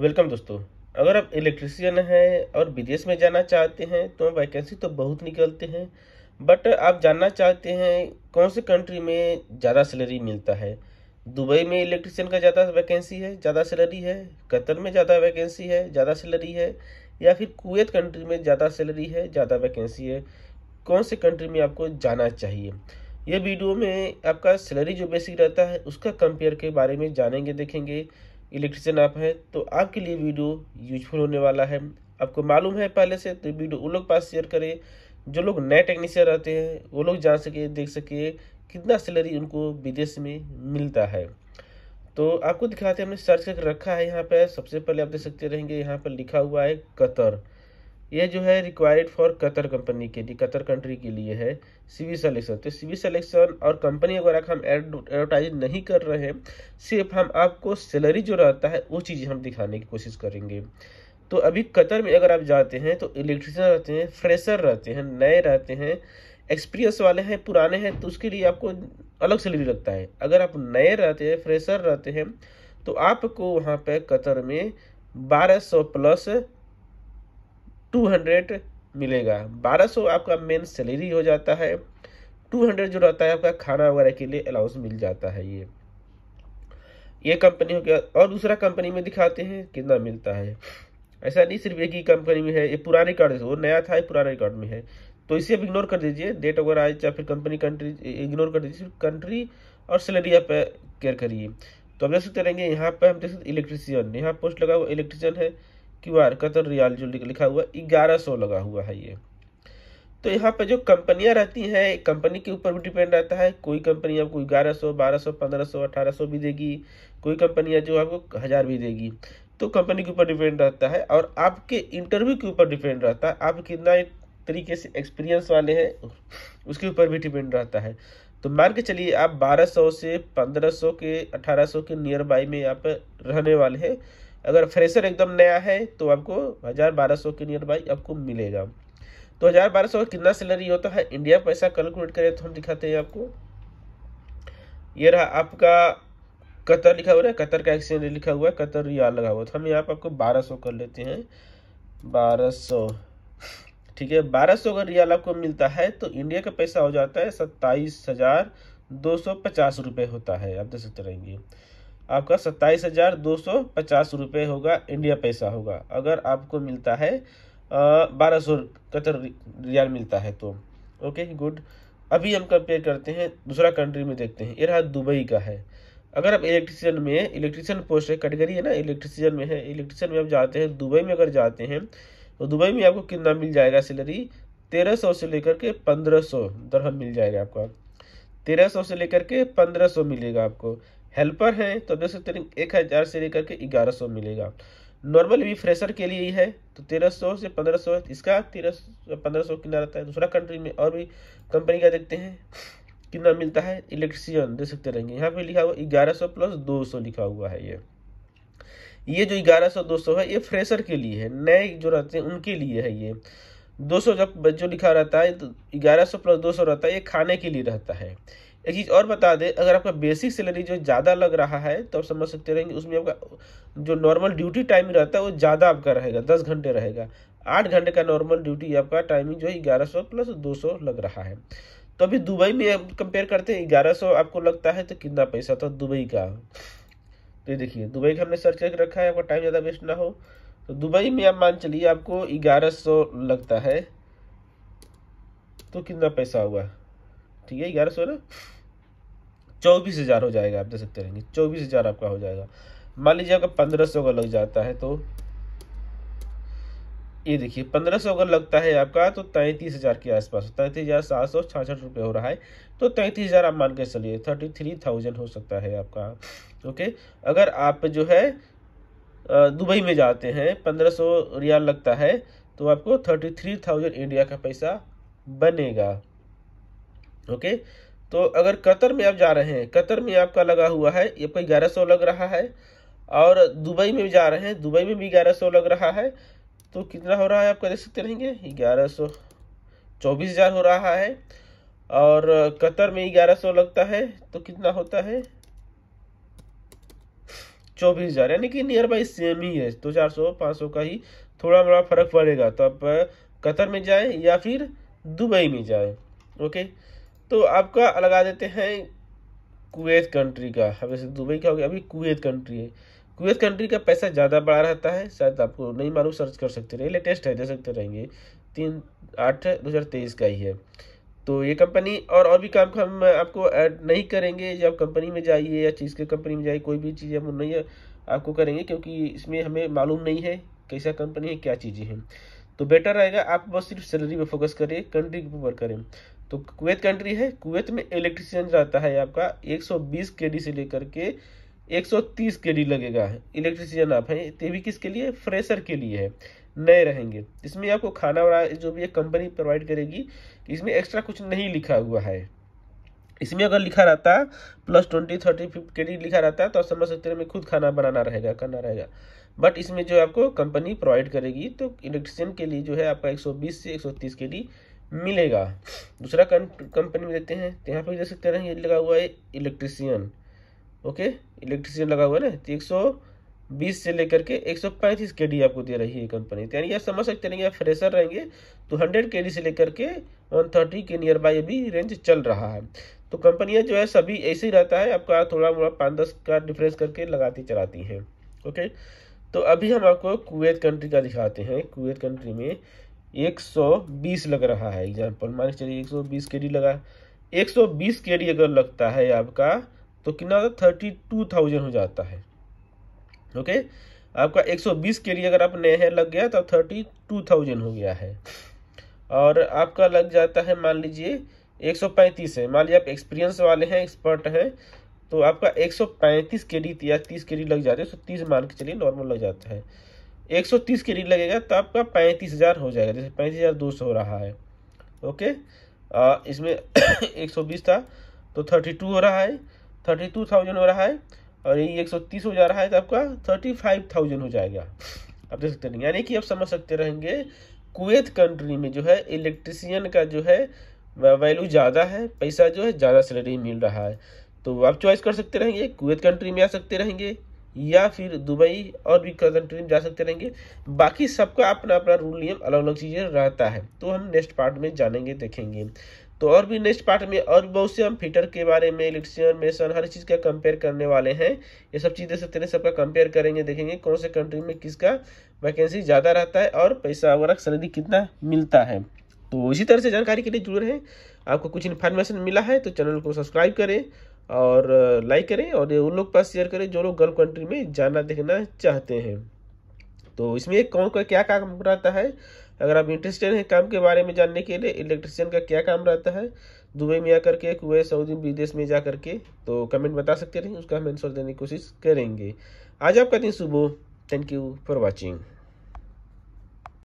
welcome दोस्तों अगर आप इलेक्ट्रिशियन हैं और विदेश में जाना चाहते हैं तो वैकेंसी तो बहुत निकलते हैं बट आप जानना चाहते हैं कौन से कंट्री में ज़्यादा सैलरी मिलता है दुबई में इलेक्ट्रिशियन का ज़्यादा वैकेंसी है ज़्यादा सैलरी है कतर में ज़्यादा वैकेंसी है ज़्यादा सैलरी है या फिर कुवैत कंट्री में ज़्यादा सैलरी है ज़्यादा वैकेंसी है कौन से कंट्री में आपको जाना चाहिए यह वीडियो में आपका सैलरी जो बेसिक रहता है उसका कंपेयर के बारे में जानेंगे देखेंगे इलेक्ट्रिशियन आप हैं तो आपके लिए वीडियो यूजफुल होने वाला है आपको मालूम है पहले से तो वीडियो उन लोग पास शेयर करें जो लोग नए टेक्नीशियन रहते हैं वो लोग जान सके देख सके कितना सैलरी उनको विदेश में मिलता है तो आपको दिखाते हैं हमने सर्च करके रखा है यहाँ पर सबसे पहले आप देख सकते रहेंगे यहाँ पर लिखा हुआ है कतर ये जो है रिक्वायर्ड फॉर कतर कंपनी के लिए कतर कंट्री के लिए है सीवी सेलेक्शन तो सीवी सेलेक्शन और कंपनी आप हम एडवर्टाइज नहीं कर रहे हैं सिर्फ हम आपको सैलरी जो रहता है वो चीज़ हम दिखाने की कोशिश करेंगे तो अभी कतर में अगर आप जाते हैं तो इलेक्ट्रिशियन रहते हैं फ्रेशर रहते हैं नए रहते हैं एक्सपीरियंस वाले हैं पुराने हैं तो उसके लिए आपको अलग सैलरी लगता है अगर आप नए रहते हैं फ्रेशर रहते हैं तो आपको वहाँ पर कतर में बारह सौ प्लस टू हंड्रेड मिलेगा बारह सौ आपका मेन सैलरी हो जाता है टू हंड्रेड जो रहता है आपका खाना वगैरह के लिए अलाउंस मिल जाता है ये ये कंपनी हो गया और दूसरा कंपनी में दिखाते हैं कितना मिलता है ऐसा नहीं सिर्फ एक ही कंपनी में है ये पुराने रिकॉर्ड वो नया था ये पुराने रिकॉर्ड में है तो इसे आप इग्नोर कर दीजिए डेट वगैरह आए चाहे फिर कंपनी कंट्री इग्नोर कर दीजिए कंट्री और सैलरी आप केयर uh, करिए तो हम देख सकते रहेंगे यहाँ पर हम देख सकते इलेक्ट्रीशियन यहाँ पोस्ट लगा हुआ इलेक्ट्रीशियन है क्यू आर कतर तो रियाल जो लिखा हुआ ग्यारह सौ लगा हुआ है ये तो यहाँ पे जो कंपनियाँ रहती हैं कंपनी के ऊपर भी डिपेंड रहता है कोई कंपनी आपको ग्यारह सौ बारह सौ पंद्रह सौ अठारह सौ भी देगी कोई कंपनियाँ जो आपको हज़ार भी देगी तो कंपनी के ऊपर डिपेंड रहता है और आपके इंटरव्यू के ऊपर डिपेंड रहता है आप कितना तरीके से एक्सपीरियंस वाले हैं उसके ऊपर भी डिपेंड रहता है तो मान के चलिए आप 1200 से 1500 के 1800 के नियर बाई में यहाँ पर रहने वाले हैं अगर फ्रेशर एकदम नया है तो आपको हज़ार बारह सौ के नियर बाई आपको मिलेगा तो हज़ार बारह सौ कितना सैलरी होता है इंडिया पैसा कैलकुलेट करें तो हम दिखाते हैं आपको ये रहा आपका कतर लिखा हुआ है कतर का एक्सचेंज लिखा हुआ है कतर रियाल लगा हुआ तो हम यहाँ पर आपको बारह सौ कर लेते हैं बारह सौ ठीक है बारह सौ अगर रियाल आपको मिलता है तो इंडिया का पैसा हो जाता है सत्ताईस हज़ार दो सौ पचास रुपये होता है आप देख सकते रहेंगे आपका सत्ताईस हज़ार दो सौ पचास रुपये होगा इंडिया पैसा होगा अगर आपको मिलता है बारह सौ कतर रियाल मिलता है तो ओके गुड अभी हम कंपेयर करते हैं दूसरा कंट्री में देखते हैं ये रहा दुबई का है अगर आप इलेक्ट्रीशियन में इलेक्ट्रीशियन पोस्ट है कैटेगरी है ना इलेक्ट्रीशियन में है इलेक्ट्रीशियन में आप जाते हैं दुबई में अगर जाते हैं तो दुबई में आपको कितना मिल जाएगा सैलरी तेरह सौ से लेकर के पंद्रह सौ दरहम मिल जाएगा आपका तेरह सौ से लेकर के पंद्रह सौ मिलेगा आपको हेल्पर हैं तो देख सकते हैं एक हज़ार से लेकर के ग्यारह सौ मिलेगा नॉर्मल भी फ्रेशर के लिए ही है तो तेरह सौ से पंद्रह सौ इसका तेरह पंद्रह सौ कितना रहता है दूसरा कंट्री में और भी कंपनी का देखते हैं कितना मिलता है इलेक्ट्रीशियन देख सकते रहेंगे यहाँ पे लिखा हुआ ग्यारह सौ प्लस दो सौ लिखा हुआ है ये ये जो ग्यारह सौ दो सौ है ये फ्रेशर के लिए है नए जो रहते हैं उनके लिए है ये दो सौ जब जो लिखा रहता है तो ग्यारह सौ प्लस दो सौ रहता है ये खाने के लिए रहता है एक चीज़ और बता दें अगर आपका बेसिक सैलरी जो ज़्यादा लग रहा है तो आप समझ सकते रहेंगे उसमें आपका जो नॉर्मल ड्यूटी टाइम रहता है वो ज़्यादा आपका रहेगा दस घंटे रहेगा आठ घंटे का नॉर्मल ड्यूटी आपका टाइमिंग जो है ग्यारह सौ प्लस दो सौ लग रहा है तो अभी दुबई में कंपेयर करते हैं ग्यारह सौ आपको लगता है तो कितना पैसा था दुबई का तो ये देखिए दुबई का हमने सर्च करके रखा है आपका टाइम ज़्यादा वेस्ट ना हो तो दुबई में आप मान चलिए आपको ग्यारह सौ लगता है तो कितना पैसा हुआ ठीक है ग्यारह सौ ना चौबीस हज़ार हो जाएगा आप देख सकते रहेंगे चौबीस हज़ार आपका हो जाएगा मान लीजिए आपका पंद्रह सौ का लग जाता है तो ये देखिए पंद्रह सौ अगर लगता है आपका तो तैंतीस हज़ार के आसपास तैंतीस हज़ार सात सौ छाछठ रुपये हो रहा है तो तैंतीस हज़ार आप मान के चलिए थर्टी थ्री थाउजेंड हो सकता है आपका ओके अगर आप जो है दुबई में जाते हैं पंद्रह सौ रियाल लगता है तो आपको थर्टी थ्री थाउजेंड इंडिया का पैसा बनेगा ओके तो अगर कतर में आप जा रहे हैं कतर में आपका लगा हुआ है ये आपका ग्यारह सौ लग रहा है और दुबई में जा रहे हैं दुबई में भी ग्यारह सौ लग रहा है तो कितना हो रहा है आपका देख सकते रहेंगे ग्यारह सौ चौबीस हज़ार हो रहा है और कतर में ग्यारह सौ लगता है तो कितना होता है चौबीस हज़ार यानी कि नियर बाई सेम ही है तो चार सौ सौ का ही थोड़ा बड़ा फ़र्क पड़ेगा तो आप कतर में जाए या फिर दुबई में जाए ओके तो आपका लगा देते हैं कुवैत कंट्री का अब जैसे दुबई का हो गया अभी कुवैत कंट्री है कुवैत कंट्री का पैसा ज़्यादा बड़ा रहता है शायद आपको नहीं मालूम सर्च कर सकते रहे लेटेस्ट है दे सकते रहेंगे तीन आठ दो हज़ार तेईस का ही है तो ये कंपनी और और भी काम हम आपको ऐड नहीं करेंगे जब कंपनी में जाइए या चीज़ के कंपनी में जाइए कोई भी चीज़ हम नहीं आपको करेंगे क्योंकि इसमें हमें मालूम नहीं है कैसा कंपनी है क्या चीज़ें हैं तो बेटर रहेगा आप बस सिर्फ सैलरी पर फोकस करें कंट्री के ऊपर करें तो कुवैत कंट्री है कुवैत में इलेक्ट्रिशियन रहता है आपका 120 केडी से लेकर के 130 केडी लगेगा इलेक्ट्रिशियन आप हैं ये भी किसके लिए फ्रेशर के लिए है नए रहेंगे इसमें आपको खाना वाना जो भी कंपनी प्रोवाइड करेगी इसमें एक्स्ट्रा कुछ नहीं लिखा हुआ है इसमें अगर लिखा रहता plus twenty thirty fifty K D लिखा रहता है तो आप समझ सकते हैं मैं खुद खाना बनाना रहेगा करना रहेगा बट इसमें जो आपको कंपनी प्रोवाइड करेगी तो इलेक्ट्रिशियन के लिए जो है आपका 120 से 130 के डी मिलेगा दूसरा कंपनी में देते हैं तो यहाँ पर देख सकते हैं ये लगा हुआ है इलेक्ट्रीसियन ओके इलेक्ट्रीसियन लगा हुआ है ना तो एक सौ बीस से लेकर के एक सौ पैंतीस के डी आपको दे रही है कंपनी तो यानी आप समझ सकते हैं आप फ्रेशर रहेंगे तो हंड्रेड के डी से लेकर के वन थर्टी के नियर बाई अभी रेंज चल रहा है तो कंपनियां जो है सभी ऐसे ही रहता है आपका थोड़ा मोड़ा पाँच दस का डिफरेंस करके लगाती चलाती हैं ओके तो अभी हम आपको कुवैत कंट्री का दिखाते हैं कुवैत कंट्री में 120 लग रहा है एग्जाम्पल मान के चलिए 120 डी लगा बीस 120 डी अगर लगता है आपका तो कितना होता है थर्टी टू थाउजेंड हो जाता है ओके आपका 120 के डी अगर आप नए हैं लग गया तो थर्टी टू थाउजेंड हो गया है और आपका लग जाता है मान लीजिए 135 है मान लीजिए आप एक्सपीरियंस वाले हैं एक्सपर्ट हैं तो आपका 135 के डी या 30 के डी लग जाते हैं सौ तो तीस मान के चलिए नॉर्मल लग जाता है 130 के रीड लगेगा तो आपका पैंतीस हज़ार हो जाएगा जैसे पैंतीस हज़ार दो सौ रहा है ओके आ, इसमें 120 था तो 32 हो रहा है 32,000 हो रहा है और ये 130 हो जा रहा है तो आपका 35,000 हो जाएगा आप देख सकते हैं यानी कि आप समझ सकते रहेंगे कुवैत कंट्री में जो है इलेक्ट्रिसियन का जो है वैल्यू ज़्यादा है पैसा जो है ज़्यादा सैलरी मिल रहा है तो आप चॉइस कर सकते रहेंगे कुवैत कंट्री में आ सकते रहेंगे या फिर दुबई और भी कंट्री में जा सकते रहेंगे बाकी सबका अपना अपना रूल नियम अलग अलग चीज़ें रहता है तो हम नेक्स्ट पार्ट में जानेंगे देखेंगे तो और भी नेक्स्ट पार्ट में और बहुत से हम फिटर के बारे में इलेक्ट्रीशियन मेसन हर चीज़ का कंपेयर करने वाले हैं ये सब चीज़ें सकते हैं सबका कंपेयर करेंगे देखेंगे कौन से कंट्री में किसका वैकेंसी ज़्यादा रहता है और पैसा वगैरह सैलरी कितना मिलता है तो इसी तरह से जानकारी के लिए जुड़े हैं आपको कुछ इन्फॉर्मेशन मिला है तो चैनल को सब्सक्राइब करें और लाइक करें और उन लोग पास शेयर करें जो लोग गल्फ कंट्री में जाना देखना चाहते हैं तो इसमें कौन का क्या काम रहता है अगर आप इंटरेस्टेड हैं काम के बारे में जानने के लिए इलेक्ट्रिशियन का क्या काम रहता है दुबई में आकर के कुए सऊदी विदेश में जा करके तो कमेंट बता सकते रहें उसका हम आंसर देने की कोशिश करेंगे आज आपका दिन सुबह थैंक यू फॉर वॉचिंग